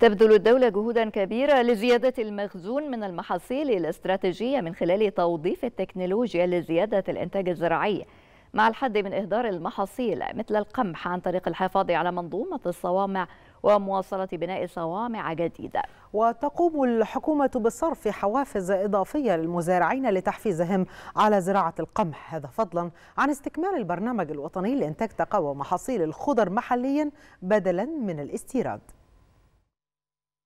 تبذل الدولة جهودا كبيرة لزيادة المخزون من المحاصيل الاستراتيجية من خلال توظيف التكنولوجيا لزيادة الإنتاج الزراعي مع الحد من إهدار المحاصيل مثل القمح عن طريق الحفاظ على منظومة الصوامع ومواصلة بناء صوامع جديدة وتقوم الحكومة بصرف حوافز إضافية للمزارعين لتحفيزهم على زراعة القمح هذا فضلا عن استكمال البرنامج الوطني لإنتاج تقوى محاصيل الخضر محليا بدلا من الاستيراد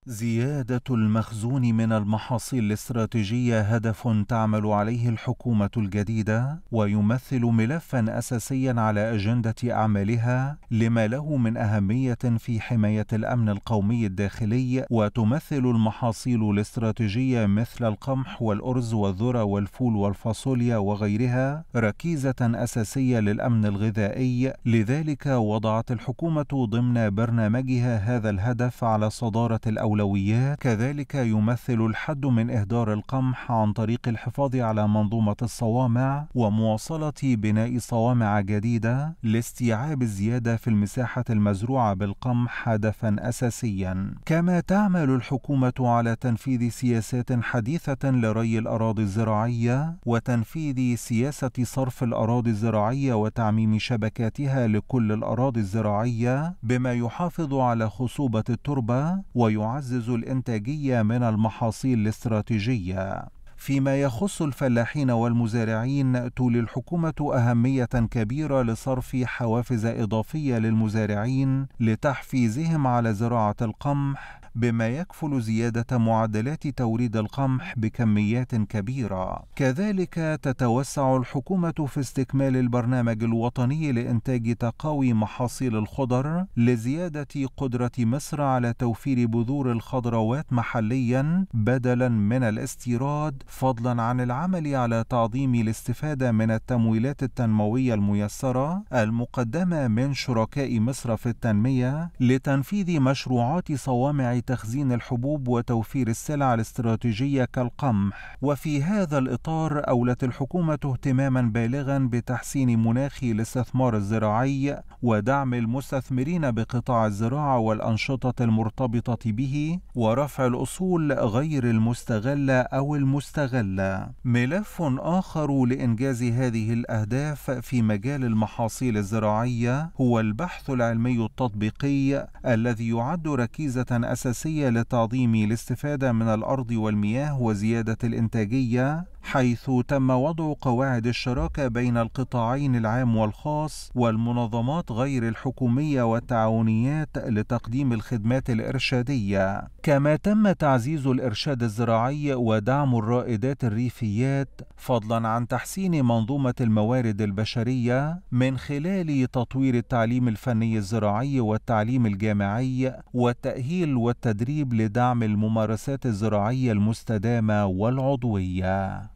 زيادة المخزون من المحاصيل الاستراتيجية هدف تعمل عليه الحكومة الجديدة ويمثل ملفا أساسيا على أجندة أعمالها لما له من أهمية في حماية الأمن القومي الداخلي وتمثل المحاصيل الاستراتيجية مثل القمح والأرز والذرة والفول والفاصوليا وغيرها ركيزة أساسية للأمن الغذائي لذلك وضعت الحكومة ضمن برنامجها هذا الهدف على صدارة الأولى الأولويات كذلك يمثل الحد من إهدار القمح عن طريق الحفاظ على منظومة الصوامع ومواصلة بناء صوامع جديدة لاستيعاب الزيادة في المساحة المزروعة بالقمح هدفا أساسيا كما تعمل الحكومة على تنفيذ سياسات حديثة لري الأراضي الزراعية وتنفيذ سياسة صرف الأراضي الزراعية وتعميم شبكاتها لكل الأراضي الزراعية بما يحافظ على خصوبة التربة ويعزز يعزز الانتاجيه من المحاصيل الاستراتيجيه فيما يخص الفلاحين والمزارعين تولي الحكومة أهمية كبيرة لصرف حوافز إضافية للمزارعين لتحفيزهم على زراعة القمح بما يكفل زيادة معدلات توريد القمح بكميات كبيرة. كذلك تتوسع الحكومة في استكمال البرنامج الوطني لإنتاج تقاوي محاصيل الخضر لزيادة قدرة مصر على توفير بذور الخضروات محليا بدلا من الاستيراد فضلا عن العمل على تعظيم الاستفادة من التمويلات التنموية الميسرة المقدمة من شركاء مصر في التنمية لتنفيذ مشروعات صوامع لتخزين الحبوب وتوفير السلع الاستراتيجية كالقمح وفي هذا الإطار أولت الحكومة اهتماما بالغا بتحسين مناخ الاستثمار الزراعي ودعم المستثمرين بقطاع الزراعة والأنشطة المرتبطة به ورفع الأصول غير المستغلة أو المستغلة ملف آخر لإنجاز هذه الأهداف في مجال المحاصيل الزراعية هو البحث العلمي التطبيقي الذي يعد ركيزة أساسية الأساسية لتعظيم الاستفادة من الأرض والمياه وزيادة الإنتاجية حيث تم وضع قواعد الشراكه بين القطاعين العام والخاص والمنظمات غير الحكوميه والتعاونيات لتقديم الخدمات الارشاديه كما تم تعزيز الارشاد الزراعي ودعم الرائدات الريفيات فضلا عن تحسين منظومه الموارد البشريه من خلال تطوير التعليم الفني الزراعي والتعليم الجامعي والتاهيل والتدريب لدعم الممارسات الزراعيه المستدامه والعضويه